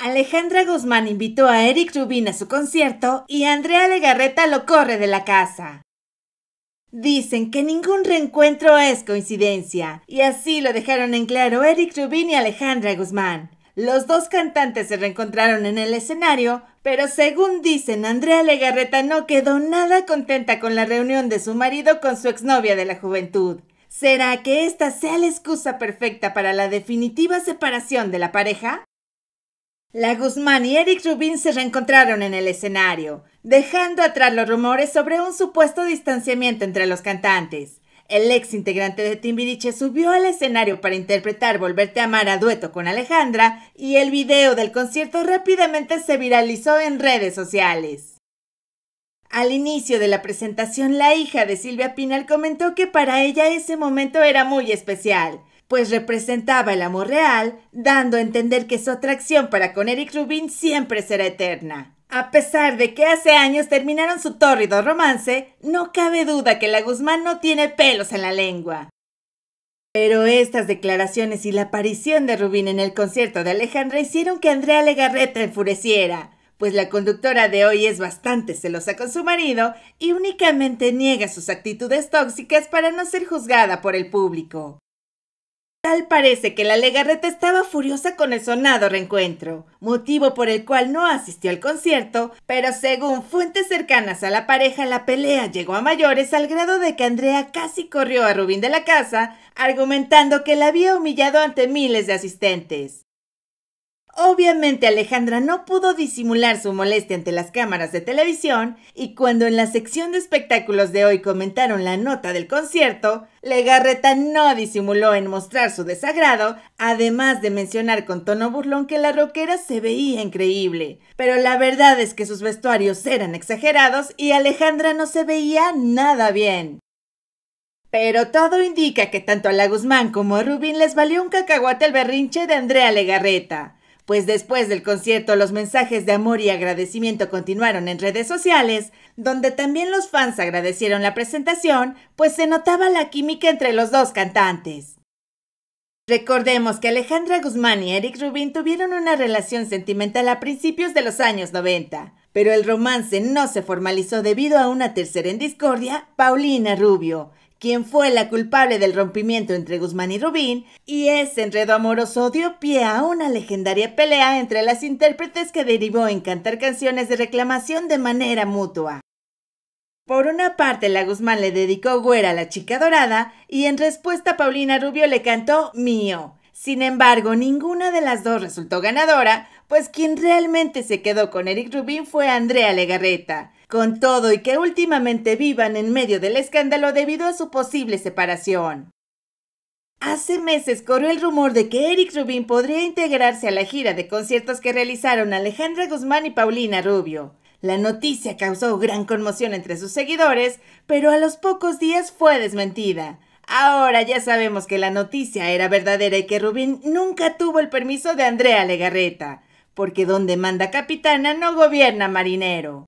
Alejandra Guzmán invitó a Eric Rubin a su concierto y Andrea Legarreta lo corre de la casa. Dicen que ningún reencuentro es coincidencia, y así lo dejaron en claro Eric Rubin y Alejandra Guzmán. Los dos cantantes se reencontraron en el escenario, pero según dicen, Andrea Legarreta no quedó nada contenta con la reunión de su marido con su exnovia de la juventud. ¿Será que esta sea la excusa perfecta para la definitiva separación de la pareja? La Guzmán y Eric Rubin se reencontraron en el escenario, dejando atrás los rumores sobre un supuesto distanciamiento entre los cantantes. El ex integrante de Timbiriche subió al escenario para interpretar Volverte a amar a dueto con Alejandra y el video del concierto rápidamente se viralizó en redes sociales. Al inicio de la presentación, la hija de Silvia Pinal comentó que para ella ese momento era muy especial, pues representaba el amor real, dando a entender que su atracción para con Eric Rubin siempre será eterna. A pesar de que hace años terminaron su tórrido romance, no cabe duda que la Guzmán no tiene pelos en la lengua. Pero estas declaraciones y la aparición de Rubin en el concierto de Alejandra hicieron que Andrea Legarreta enfureciera, pues la conductora de hoy es bastante celosa con su marido y únicamente niega sus actitudes tóxicas para no ser juzgada por el público. Tal parece que la legarreta estaba furiosa con el sonado reencuentro, motivo por el cual no asistió al concierto, pero según fuentes cercanas a la pareja la pelea llegó a mayores al grado de que Andrea casi corrió a Rubín de la casa, argumentando que la había humillado ante miles de asistentes. Obviamente Alejandra no pudo disimular su molestia ante las cámaras de televisión y cuando en la sección de espectáculos de hoy comentaron la nota del concierto, Legarreta no disimuló en mostrar su desagrado, además de mencionar con tono burlón que la roquera se veía increíble. Pero la verdad es que sus vestuarios eran exagerados y Alejandra no se veía nada bien. Pero todo indica que tanto a la Guzmán como a Rubín les valió un cacahuate el berrinche de Andrea Legarreta pues después del concierto los mensajes de amor y agradecimiento continuaron en redes sociales, donde también los fans agradecieron la presentación, pues se notaba la química entre los dos cantantes. Recordemos que Alejandra Guzmán y Eric Rubin tuvieron una relación sentimental a principios de los años 90, pero el romance no se formalizó debido a una tercera en discordia, Paulina Rubio, quien fue la culpable del rompimiento entre Guzmán y Rubín, y ese enredo amoroso dio pie a una legendaria pelea entre las intérpretes que derivó en cantar canciones de reclamación de manera mutua. Por una parte, la Guzmán le dedicó Güera a la chica dorada y en respuesta Paulina Rubio le cantó Mío. Sin embargo, ninguna de las dos resultó ganadora, pues quien realmente se quedó con Eric Rubin fue Andrea Legarreta, con todo y que últimamente vivan en medio del escándalo debido a su posible separación. Hace meses corrió el rumor de que Eric Rubin podría integrarse a la gira de conciertos que realizaron Alejandra Guzmán y Paulina Rubio. La noticia causó gran conmoción entre sus seguidores, pero a los pocos días fue desmentida. Ahora ya sabemos que la noticia era verdadera y que Rubin nunca tuvo el permiso de Andrea Legarreta, porque donde manda capitana no gobierna marinero.